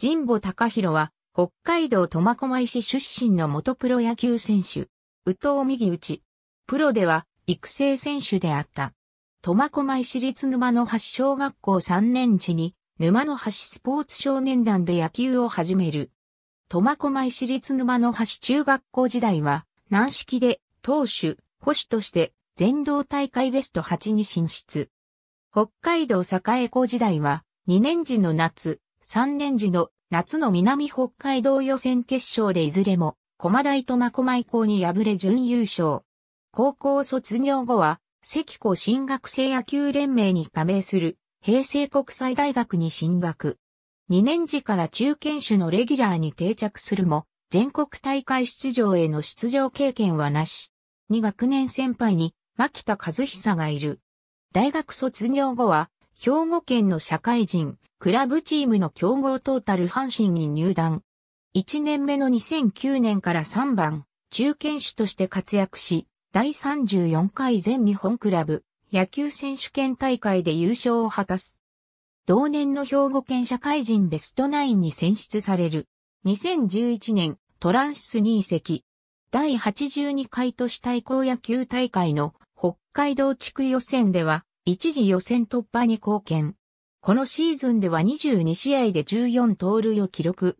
神保隆弘は、北海道苫小牧市出身の元プロ野球選手。宇藤右打プロでは育成選手であった。苫小牧市立沼の橋小学校3年時に、沼の橋スポーツ少年団で野球を始める。苫小牧市立沼の橋中学校時代は、軟式で投手、保守として全道大会ベスト8に進出。北海道栄高時代は、2年時の夏、3年時の夏の南北海道予選決勝でいずれも、駒大と真駒井校に敗れ準優勝。高校卒業後は、関校新学生野球連盟に加盟する、平成国際大学に進学。2年時から中堅種のレギュラーに定着するも、全国大会出場への出場経験はなし。2学年先輩に、牧田和久がいる。大学卒業後は、兵庫県の社会人、クラブチームの強豪トータル阪神に入団。1年目の2009年から3番、中堅手として活躍し、第34回全日本クラブ野球選手権大会で優勝を果たす。同年の兵庫県社会人ベストナインに選出される。2011年、トランスに移籍。第82回都市対抗野球大会の北海道地区予選では一時予選突破に貢献。このシーズンでは22試合で14盗塁を記録。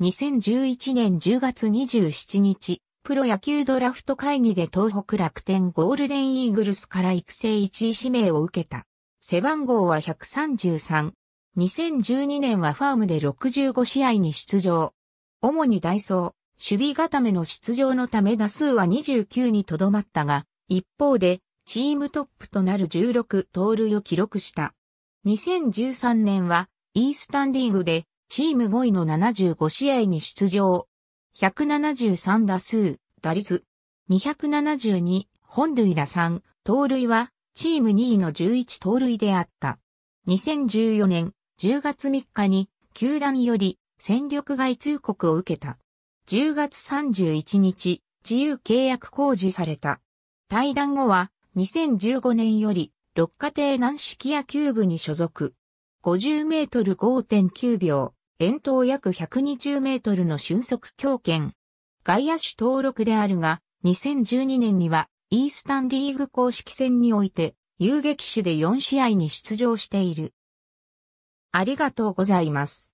2011年10月27日、プロ野球ドラフト会議で東北楽天ゴールデンイーグルスから育成1位指名を受けた。背番号は133。2012年はファームで65試合に出場。主にダイソー、守備固めの出場のため打数は29にとどまったが、一方でチームトップとなる16盗塁を記録した。2013年は、イースタンリーグで、チーム5位の75試合に出場。173打数、打率、272、本塁打3、盗塁は、チーム2位の11盗塁であった。2014年10月3日に、球団より戦力外通告を受けた。10月31日、自由契約公示された。対談後は、2015年より、六家庭軟式野球部に所属。50メートル5.9秒、遠投約120メートルの俊足強肩。外野手登録であるが、2012年には、イースタンリーグ公式戦において、遊撃手で4試合に出場している。ありがとうございます。